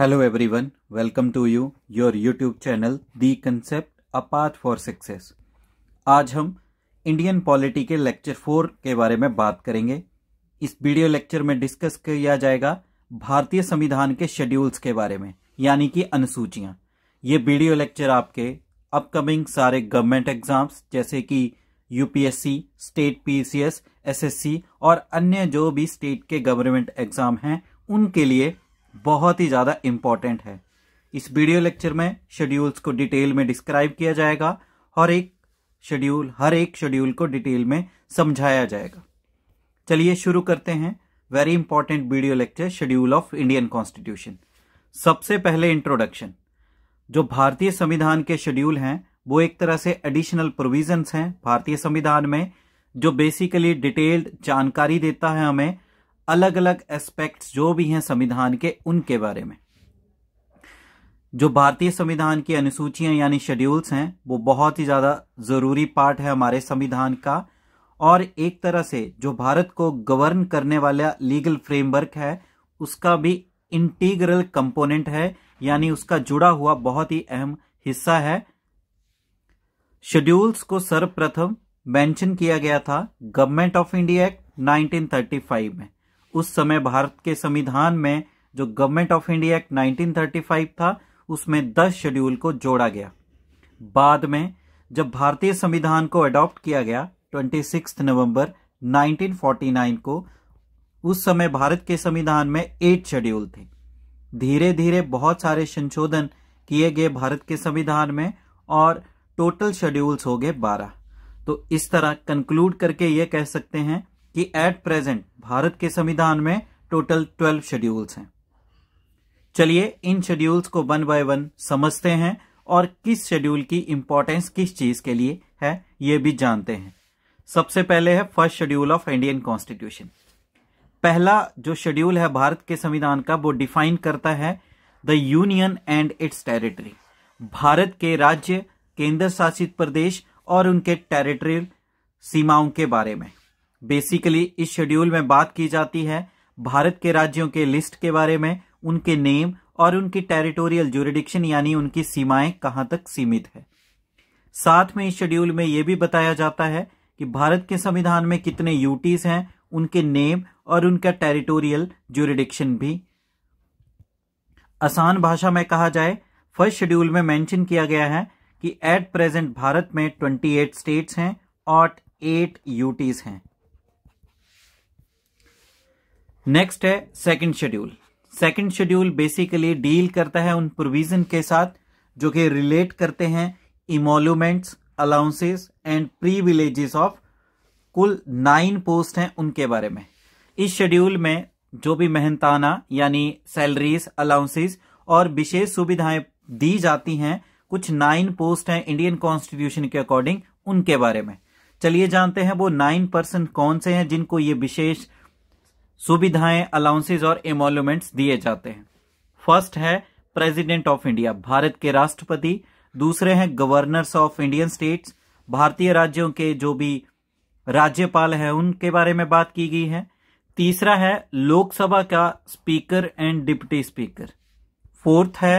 hello everyone welcome to you your YouTube channel the concept a Path for success आज हम Indian polity के lecture four के बारे में बात करेंगे इस वीडियो लेक्चर में डिस्कस किया जाएगा भारतीय संविधान के शेड्यूल्स के बारे में यानी कि अनुसूचियां ये वीडियो लेक्चर आपके अपकमिंग सारे गवर्नमेंट एग्जाम्स जैसे कि यूपीएससी स्टेट पीसीएस एसएससी और अन्य जो भी स्टेट के गवर्नमेंट एग्जाम हैं उनके लिए बहुत ही ज़्यादा इंपॉर्टेंट है इस वीडियो लेक्चर में शेड्यूल्स को डिटेल में डिस्क्राइब किया जाएगा और एक शेड्यूल हर एक शेड्यूल को डिटेल में समझाया जाएगा चलिए शुरू करते हैं very important video lecture schedule of Indian constitution सबसे पहले इंट्रोडक्शन जो भारतीय संविधान के शेड्यूल हैं वो एक तरह से एडिशनल प्रोविजंस हैं भारतीय संविधान में जो बेसिकली डिटेल्ड जानकारी देता है हमें अलग अलग एस्पेक्ट्स जो भी हैं संविधान के उनके बारे में जो भारतीय संविधान की अनुसूचियां यानी शेड्यूल्स हैं वो बहुत ही ज़्यादा ज़रूरी पार्ट है हमारे संविधान का और एक तरह से जो भारत को गवर्न करने वाला लीगल फ्रेमवर्क है उसका भी इंटीग्रल कंपोनेंट है यानी उसका जुड़ा हुआ बहुत ही अहम हिस्सा है शेड्यूल्स को सर्वप्रथम मेंशन किया गया था गवर्नमेंट ऑफ इंडिया एक्ट 1935 में उस समय भारत के संविधान में जो गवर्नमेंट ऑफ इंडिया एक्ट 1935 था उसमें 10 शेड्यूल को जोड़ा गया बाद में जब भारतीय संविधान को अडॉप्ट किया गया 26 नवंबर 1949 को उस समय भारत के संविधान में एट शेड्यूल थे धीरे धीरे बहुत सारे संशोधन किए गए भारत के संविधान में और टोटल शेड्यूल्स हो गए बारह तो इस तरह कंक्लूड करके ये कह सकते हैं कि एट प्रेजेंट भारत के संविधान में टोटल ट्वेल्व शेड्यूल्स हैं चलिए इन शेड्यूल्स को वन बाय वन समझते हैं और किस शेड्यूल की इंपॉर्टेंस किस चीज के लिए है ये भी जानते हैं सबसे पहले है first schedule of Indian constitution पहला जो शेड्यूल है भारत के संविधान का वो डिफाइन करता है the union and its territory Bharat के राज्य केंद्र शासित प्रदेश और उनके टेरिटरियल सीमाओं के बारे में बेसिकली इस शेड्यूल में बात की जाती है भारत के राज्यों के लिस्ट के बारे में उनके नेम और उनकी टेरिटोरियल जुरिडिक्शन यानी उनकी सीमाएं कहां तक सीमित है साथ में इस शेड्यूल में यह भी बताया जाता है कि भारत के संविधान में कितने यूटीज हैं उनके नेम और उनका टेरिटोरियल जुरिडिक्शन भी आसान भाषा में कहा जाए फर्स्ट शेड्यूल में मेंशन किया गया है कि एट प्रेजेंट भारत में 28 स्टेट्स हैं और 8 यूटीज हैं नेक्स्ट है second schedule second schedule basically deal करता है उन प्रोविजन के साथ जो कि रिलेट करते हैं emoluments allowances and privileges of कुल नाइन पोस्ट हैं उनके बारे में इस शेड्यूल में जो भी मेहनताना यानी सैलरीज अलाउंसेस और विशेष सुविधाएं दी जाती हैं कुछ नाइन पोस्ट हैं इंडियन कॉन्स्टिट्यूशन के अकॉर्डिंग उनके बारे में चलिए जानते हैं वो नाइन पर्सन कौन से हैं जिनको ये विशेष सुविधाएं अलाउंसेज और एमोलूमेंट्स दिए जाते हैं फर्स्ट है प्रेसिडेंट ऑफ इंडिया भारत के राष्ट्रपति दूसरे हैं गवर्नर्स ऑफ इंडियन स्टेट्स भारतीय राज्यों के जो भी राज्यपाल हैं उनके बारे में बात की गई है तीसरा है लोकसभा का speaker and deputy speaker fourth है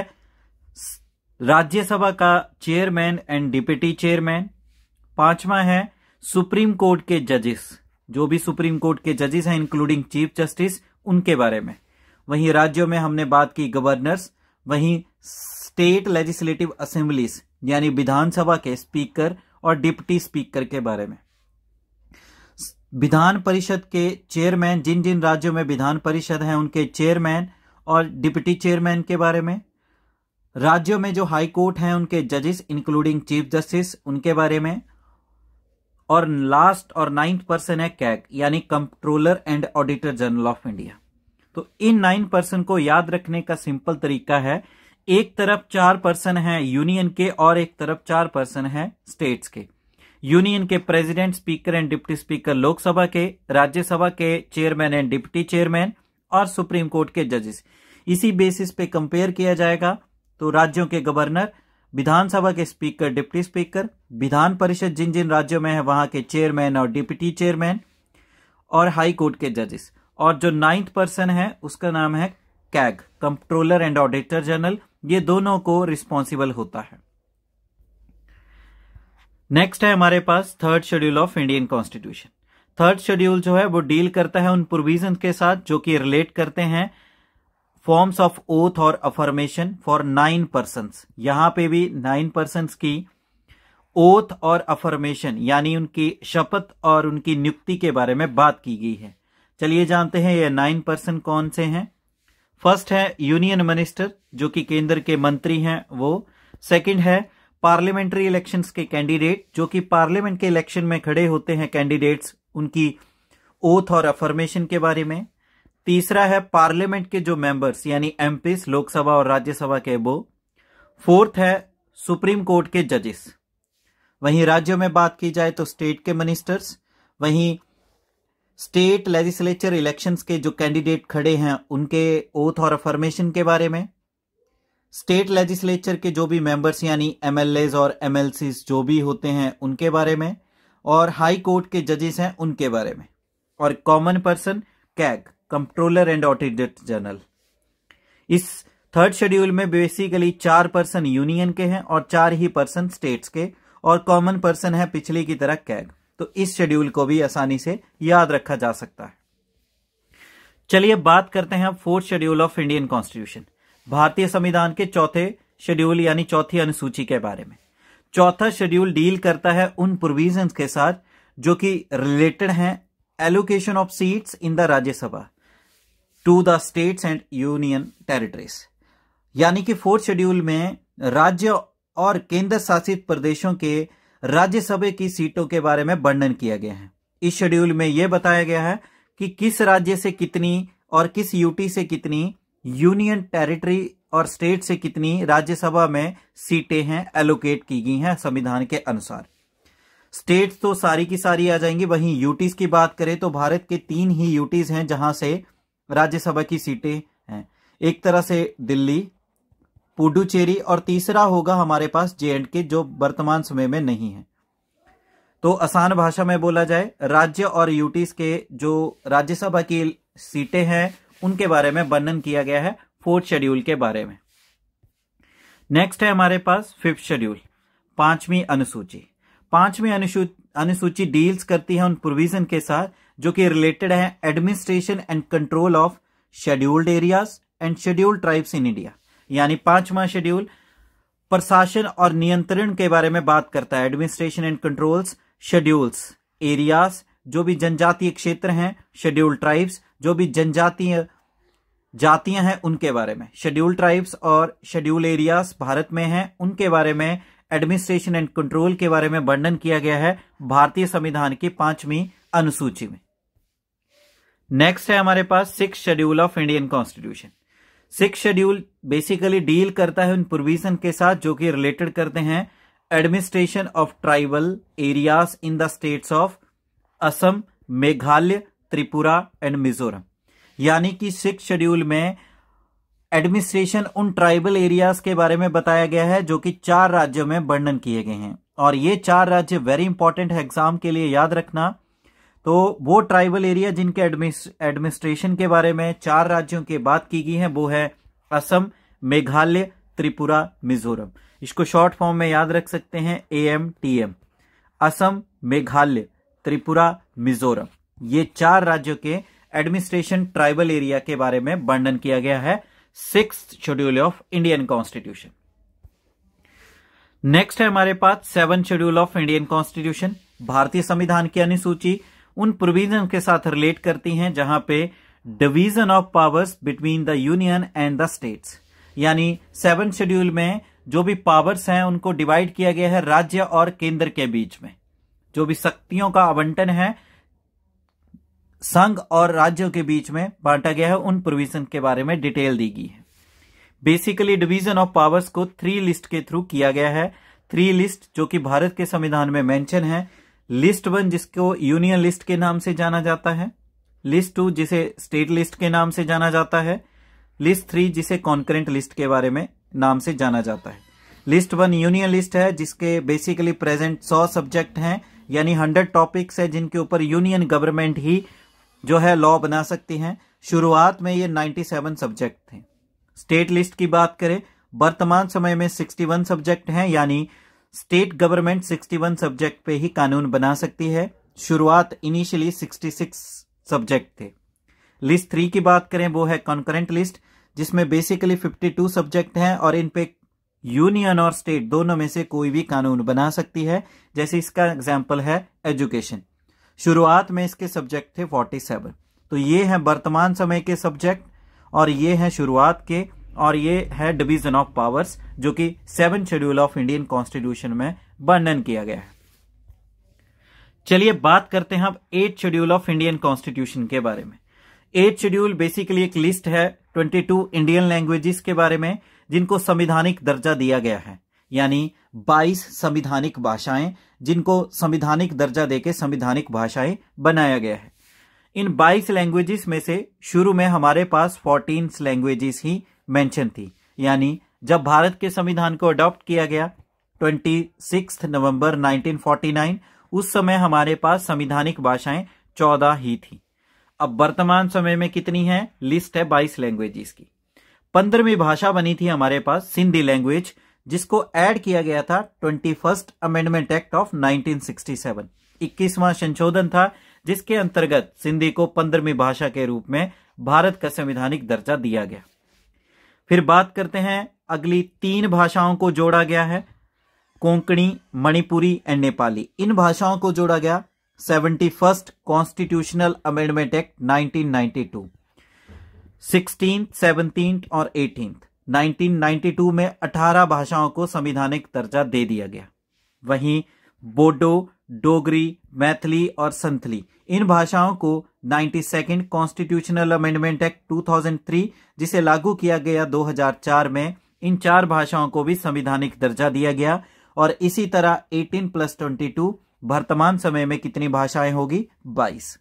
राज्यसभा का चेयरमैन एंड डिप्टी चेयरमैन पांचवा है सुप्रीम कोर्ट के जजेस जो भी सुप्रीम कोर्ट के जजेस हैं इंक्लूडिंग चीफ जस्टिस उनके बारे में वहीं राज्यों में हमने बात की गवर्नर्स वहीं स्टेट लेजिस्लेटिव असेंबलीज यानी विधानसभा के स्पीकर और डिप्टी स्पीकर के बारे में विधान परिषद के चेयरमैन जिन जिन राज्यों में विधान परिषद है उनके चेयरमैन और डिप्टी चेयरमैन के बारे में राज्यों में जो हाई कोर्ट हैं उनके जजेस इंक्लूडिंग चीफ जस्टिस उनके बारे में और लास्ट और नाइन्थ पर्सन है कैग यानी controller and auditor general of India तो इन नाइन पर्सन को याद रखने का सिंपल तरीका है एक तरफ चार पर्सन है यूनियन के और एक तरफ चार पर्सन है स्टेट्स के यूनियन के president speaker and deputy speaker Lok Sabha के राज्यसभा के चेयरमैन एंड डिप्टी चेयरमैन और सुप्रीम कोर्ट के जजेस इसी बेसिस पे कंपेयर किया जाएगा तो राज्यों के गवर्नर विधानसभा के स्पीकर डिप्टी स्पीकर विधान परिषद जिन जिन राज्यों में है वहां के चेयरमैन और डिप्टी चेयरमैन और हाई कोर्ट के जजेस और जो नाइन्थ पर्सन है उसका नाम है CAG controller and auditor general ये दोनों को रिस्पॉन्सिबल होता है नेक्स्ट है हमारे पास third schedule of Indian constitution third schedule जो है वो डील करता है उन प्रोविजन के साथ जो कि रिलेट करते हैं फॉर्म्स ऑफ ओथ और अफर्मेशन फॉर नाइन पर्सन यहां पे भी नाइन पर्सन की ओथ और अफर्मेशन यानी उनकी शपथ और उनकी नियुक्ति के बारे में बात की गई है चलिए जानते हैं ये नाइन पर्सन कौन से हैं फर्स्ट है यूनियन मिनिस्टर जो कि केंद्र के मंत्री हैं वो सेकंड है पार्लियामेंट्री इलेक्शंस के कैंडिडेट जो कि पार्लियामेंट के इलेक्शन में खड़े होते हैं कैंडिडेट्स उनकी ओथ और अफर्मेशन के बारे में तीसरा है पार्लियामेंट के जो मेंबर्स यानी एमपीस लोकसभा और राज्यसभा के वो फोर्थ है सुप्रीम कोर्ट के जजेस वहीं राज्यों में बात की जाए तो स्टेट के मिनिस्टर्स वहीं स्टेट लेजिस्लेचर इलेक्शंस के जो कैंडिडेट खड़े हैं उनके ओथ और अफर्मेशन के बारे में स्टेट लेजिस्लेचर के जो भी मेंबर्स यानी एमएलएज और एमएलसीज जो भी होते हैं उनके बारे में और हाई कोर्ट के जजेस हैं उनके बारे में और common person CAG controller and audit general इस थर्ड शेड्यूल में बेसिकली चार पर्सन यूनियन के हैं और चार ही पर्सन स्टेट्स के और कॉमन पर्सन है पिछले की तरह कैग तो इस शेड्यूल को भी आसानी से याद रखा जा सकता है चलिए बात करते हैं fourth schedule of Indian constitution भारतीय संविधान के चौथे शेड्यूल यानी चौथी अनुसूची के बारे में चौथा शेड्यूल डील करता है उन प्रोविजन के साथ जो कि रिलेटेड हैं allocation of seats in the Rajya Sabha to the states and union territories यानी कि फोर्थ शेड्यूल में राज्य और केंद्र शासित प्रदेशों के राज्यसभा की सीटों के बारे में वर्णन किया गया है इस शेड्यूल में यह बताया गया है कि किस राज्य से कितनी और किस यूटी से कितनी यूनियन टेरिटरी और स्टेट से कितनी राज्यसभा में सीटें हैं एलोकेट की गई हैं संविधान के अनुसार स्टेट तो सारी की सारी आ जाएंगी वहीं यूटीज की बात करें तो भारत के तीन ही यूटीज हैं जहां से राज्यसभा की सीटें हैं एक तरह से दिल्ली पुडुचेरी और तीसरा होगा हमारे पास जे एंड के जो वर्तमान समय में नहीं है तो आसान भाषा में बोला जाए राज्य और यूटीज के जो राज्यसभा की सीटें हैं उनके बारे में वर्णन किया गया है फोर्थ शेड्यूल के बारे में नेक्स्ट है हमारे पास फिफ्थ शेड्यूल पांचवी अनुसूची पांचवी अनुसूची डील्स करती है उन प्रोविजन के साथ जो कि रिलेटेड है administration and control of scheduled areas and scheduled tribes in India यानी पांचवा शेड्यूल प्रशासन और नियंत्रण के बारे में बात करता है administration and controls schedules areas जो भी जनजातीय क्षेत्र हैं शेड्यूल्ड ट्राइब्स जो भी जनजातीय जातियां हैं उनके बारे में शेड्यूल ट्राइब्स और शेड्यूल एरियाज भारत में हैं उनके बारे में एडमिनिस्ट्रेशन एंड कंट्रोल के बारे में वर्णन किया गया है भारतीय संविधान की पांचवी अनुसूची में नेक्स्ट है हमारे पास six schedule of Indian constitution six schedule basically deal करता है उन प्रोविजन के साथ जो कि रिलेटेड करते हैं administration of tribal areas in the states of Assam Meghalaya Tripura and Mizoram यानी कि सिक्स शेड्यूल में एडमिनिस्ट्रेशन उन ट्राइबल एरियाज के बारे में बताया गया है जो कि चार राज्यों में वर्णन किए गए हैं और ये चार राज्य वेरी इंपॉर्टेंट है एग्जाम के लिए याद रखना तो वो ट्राइबल एरिया जिनके एडमिनिस्ट्रेशन के बारे में चार राज्यों के बात की गई है वो है असम मेघालय त्रिपुरा मिजोरम इसको शॉर्ट फॉर्म में याद रख सकते हैं A M T M Assam Meghalaya Tripura Mizoram ये चार राज्यों के एडमिनिस्ट्रेशन ट्राइबल एरिया के बारे में वर्णन किया गया है six schedule of Indian constitution next है हमारे पास seven schedule of Indian constitution भारतीय संविधान की अनुसूची उन प्रोविजन के साथ रिलेट करती हैं जहां पे division of powers between the union and the states यानी सेवन शेड्यूल में जो भी पावर्स हैं उनको डिवाइड किया गया है राज्य और केंद्र के बीच में जो भी शक्तियों का आवंटन है संघ और राज्यों के बीच में बांटा गया है उन प्रोविजन के बारे में डिटेल दी गई है बेसिकली डिवीजन ऑफ पावर्स को थ्री लिस्ट के थ्रू किया गया है थ्री लिस्ट जो कि भारत के संविधान में मेंशन है लिस्ट वन जिसको यूनियन लिस्ट के नाम से जाना जाता है लिस्ट टू जिसे स्टेट लिस्ट के नाम से जाना जाता है लिस्ट थ्री जिसे कॉन्करेंट लिस्ट के बारे में नाम से जाना जाता है लिस्ट वन यूनियन लिस्ट है जिसके बेसिकली प्रेजेंट सौ सब्जेक्ट हैं यानी हंड्रेड टॉपिक्स है जिनके ऊपर यूनियन गवर्नमेंट ही जो है लॉ बना सकती है शुरुआत में ये सेवन सब्जेक्ट थे स्टेट लिस्ट की बात करें वर्तमान समय में सिक्सटी वन सब्जेक्ट हैं यानी स्टेट गवर्नमेंट 61 सब्जेक्ट पे ही कानून बना सकती है शुरुआत इनिशियली 66 सब्जेक्ट थे लिस्ट थ्री की बात करें वो है कॉन्करेंट लिस्ट जिसमें बेसिकली 52 सब्जेक्ट हैं और इन पे यूनियन और स्टेट दोनों में से कोई भी कानून बना सकती है जैसे इसका एग्जाम्पल है एजुकेशन शुरुआत में इसके सब्जेक्ट थे 47 तो ये हैं वर्तमान समय के सब्जेक्ट और ये हैं शुरुआत के और ये है डिवीजन ऑफ पावर्स जो कि seven schedule of Indian constitution में वर्णन किया गया है चलिए बात करते हैं अब eight schedule of Indian constitution के बारे में एट शेड्यूल बेसिकली एक लिस्ट है 22 इंडियन लैंग्वेजेस के बारे में जिनको संविधानिक दर्जा दिया गया है यानी 22 संविधानिक भाषाएं जिनको संविधानिक दर्जा देके संविधानिक भाषाएं बनाया गया है इन 22 लैंग्वेजेस में से शुरू में हमारे पास 14 लैंग्वेजेस ही मेंशन थी यानी जब भारत के संविधान को अडॉप्ट किया गया ट्वेंटी सिक्स नवम्बर नाइनटीन उस समय हमारे पास संविधानिक भाषाएं चौदह ही थी अब वर्तमान समय में कितनी है लिस्ट है बाईस लैंग्वेजेस की पंद्रहवीं भाषा बनी थी हमारे पास सिंधी लैंग्वेज जिसको ऐड किया गया था twenty first amendment act of 1967 इक्कीसवां संशोधन था जिसके अंतर्गत सिंधी को पंद्रहवीं भाषा के रूप में भारत का संविधानिक दर्जा दिया गया फिर बात करते हैं अगली तीन भाषाओं को जोड़ा गया है कोंकणी मणिपुरी एंड नेपाली इन भाषाओं को जोड़ा गया seventy first constitutional amendment act 1992 sixteen seventeen और एटीन 1992 में 18 भाषाओं को संविधानिक दर्जा दे दिया गया वहीं बोडो डोगरी मैथिली और संथली इन भाषाओं को ninety second constitutional amendment act 2003 जिसे लागू किया गया 2004 में इन चार भाषाओं को भी संविधानिक दर्जा दिया गया और इसी तरह 18 प्लस ट्वेंटी वर्तमान समय में कितनी भाषाएं होगी 22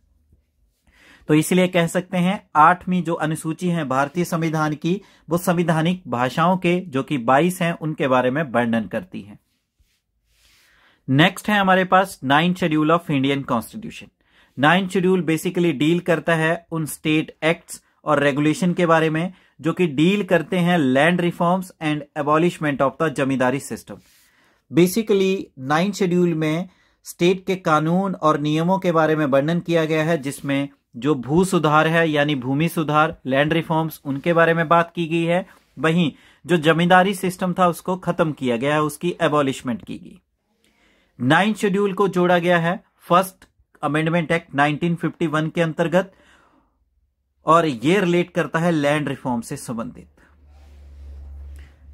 तो इसलिए कह सकते हैं आठवीं जो अनुसूची है भारतीय संविधान की वो संविधानिक भाषाओं के जो कि बाईस हैं उनके बारे में वर्णन करती है नेक्स्ट है हमारे पास nine schedule of Indian constitution nine schedule basically deal करता है उन स्टेट एक्ट्स और रेगुलेशन के बारे में जो कि डील करते हैं land reforms and abolishment of the zamindari system basically nine schedule में स्टेट के कानून और नियमों के बारे में वर्णन किया गया है जिसमें जो भू सुधार है यानी भूमि सुधार लैंड रिफॉर्म्स उनके बारे में बात की गई है वहीं जो जमींदारी सिस्टम था उसको खत्म किया गया है उसकी एबॉलिशमेंट की गई नाइन शेड्यूल को जोड़ा गया है फर्स्ट अमेंडमेंट एक्ट 1951 के अंतर्गत और ये रिलेट करता है लैंड रिफॉर्म से संबंधित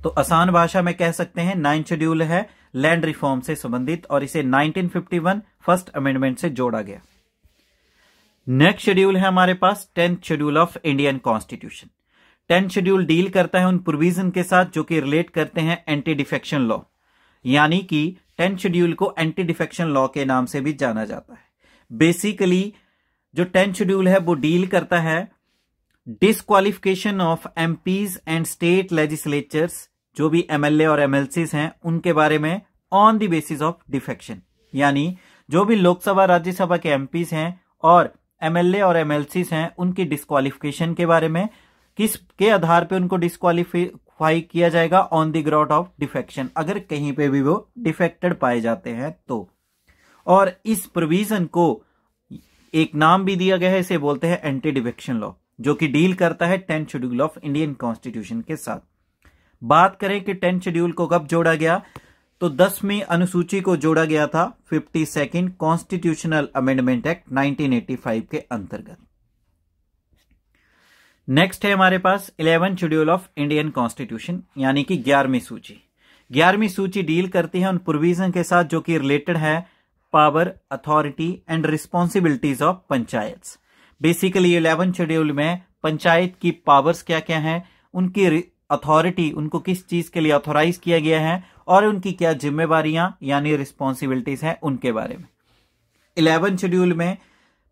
तो आसान भाषा में कह सकते हैं नाइन शेड्यूल है लैंड रिफॉर्म से संबंधित और इसे 1951 फर्स्ट अमेंडमेंट से जोड़ा गया नेक्स्ट शेड्यूल है हमारे पास tenth schedule of Indian constitution tenth schedule deal करता है उन प्रोविजन के साथ जो कि रिलेट करते हैं एंटी डिफेक्शन लॉ यानी कि टेंथ शेड्यूल को एंटी डिफेक्शन लॉ के नाम से भी जाना जाता है बेसिकली जो टेंथ शेड्यूल है वो डील करता है disqualification of MPs and state legislatures जो भी एमएलए और एमएलसीज हैं उनके बारे में on the basis of defection यानी जो भी लोकसभा राज्यसभा के एमपीज हैं और एमएलए और एमएलसीज हैं उनकी डिस्कालिफिकेशन के बारे में किस के आधार पे उनको डिस्कालीफाई किया जाएगा on the ground of defection अगर कहीं पे भी वो डिफेक्टेड पाए जाते हैं तो और इस प्रोविजन को एक नाम भी दिया गया है इसे बोलते हैं एंटी डिवेक्शन लॉ जो कि डील करता है tenth schedule of Indian constitution के साथ बात करें कि टेंथ शेड्यूल को कब जोड़ा गया तो दसवीं अनुसूची को जोड़ा गया था fifty second constitutional amendment act 1985 के अंतर्गत नेक्स्ट है हमारे पास eleven schedule of Indian constitution यानी कि ग्यारहवीं सूची ग्यारहवीं सूची डील करती है उन प्रोविजन के साथ जो कि रिलेटेड है power authority and responsibilities of panchayat basically eleven schedule में पंचायत की पावर्स क्या क्या हैं उनकी अथॉरिटी उनको किस चीज के लिए अथोराइज किया गया है और उनकी क्या जिम्मेवारियां यानी रिस्पॉन्सिबिलिटीज हैं उनके बारे में इलेवन शेड्यूल में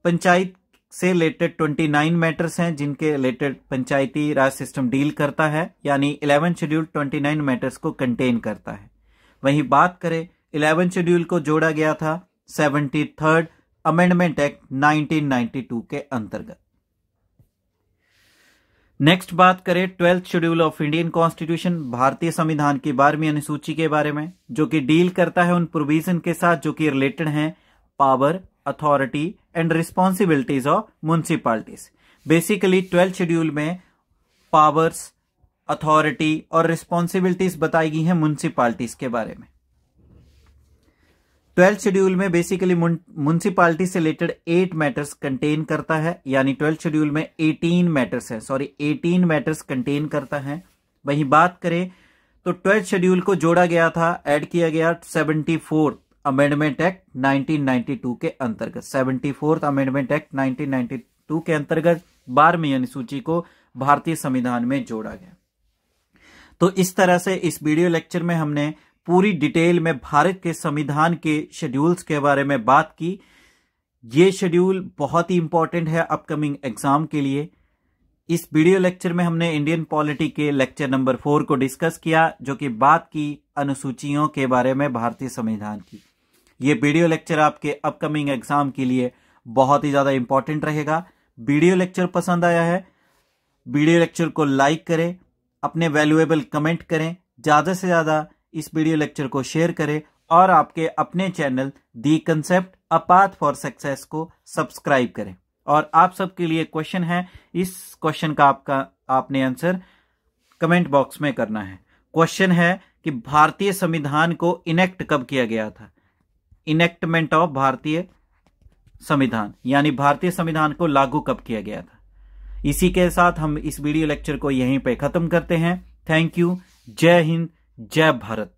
पंचायत से रिलेटेड 29 मैटर्स हैं जिनके related Panchayati Raj system deal करता है यानी इलेवन शेड्यूल 29 मैटर्स को कंटेन करता है वहीं बात करें इलेवन शेड्यूल को जोड़ा गया था सेवेंटी थर्ड अमेंडमेंट एक्ट 1992 के अंतर्गत नेक्स्ट बात करें twelfth schedule of Indian constitution भारतीय संविधान की बारहवीं अनुसूची के बारे में जो कि डील करता है उन प्रोविजन के साथ जो कि रिलेटेड हैं power authority and responsibilities of municipalities basically twelfth schedule में पावर्स अथॉरिटी और रिस्पॉन्सिबिलिटीज बताई गई हैं म्यूनसिपालिटीज के बारे में ट्वेल्थ शेड्यूल में बेसिकली म्यूनसिपालिटी से रिलेटेड एट मैटर्स कंटेन करता है यानी ट्वेल्थ शेड्यूल में एटीन मैटर्स है सॉरी एटीन मैटर्स कंटेन करता है वही बात करें तो ट्वेल्थ शेड्यूल को जोड़ा गया था ऐड किया गया सेवेंटी फोर्थ अमेंडमेंट एक्ट 1992 के अंतर्गत सेवेंटी फोर्थ अमेंडमेंट एक्ट 1992 के अंतर्गत बारहवीं अनुसूची को भारतीय संविधान में जोड़ा गया तो इस तरह से इस वीडियो लेक्चर में हमने पूरी डिटेल में भारत के संविधान के शेड्यूल्स के बारे में बात की ये शेड्यूल बहुत ही इंपॉर्टेंट है अपकमिंग एग्जाम के लिए इस वीडियो लेक्चर में हमने इंडियन पॉलिटी के लेक्चर नंबर फोर को डिस्कस किया जो कि बात की अनुसूचियों के बारे में भारतीय संविधान की ये वीडियो लेक्चर आपके अपकमिंग एग्जाम के लिए बहुत ही ज़्यादा इंपॉर्टेंट रहेगा वीडियो लेक्चर पसंद आया है वीडियो लेक्चर को लाइक करें अपने वैल्यूएबल कमेंट करें ज़्यादा से ज़्यादा इस वीडियो लेक्चर को शेयर करें और आपके अपने channel the concept a path for success को सब्सक्राइब करें और आप सबके लिए क्वेश्चन है इस क्वेश्चन का आपका आपने आंसर कमेंट बॉक्स में करना है क्वेश्चन है कि भारतीय संविधान को इनेक्ट कब किया गया था इनेक्टमेंट ऑफ भारतीय संविधान यानी भारतीय संविधान को लागू कब किया गया था इसी के साथ हम इस वीडियो लेक्चर को यहीं पे खत्म करते हैं थैंक यू जय हिंद जय भारत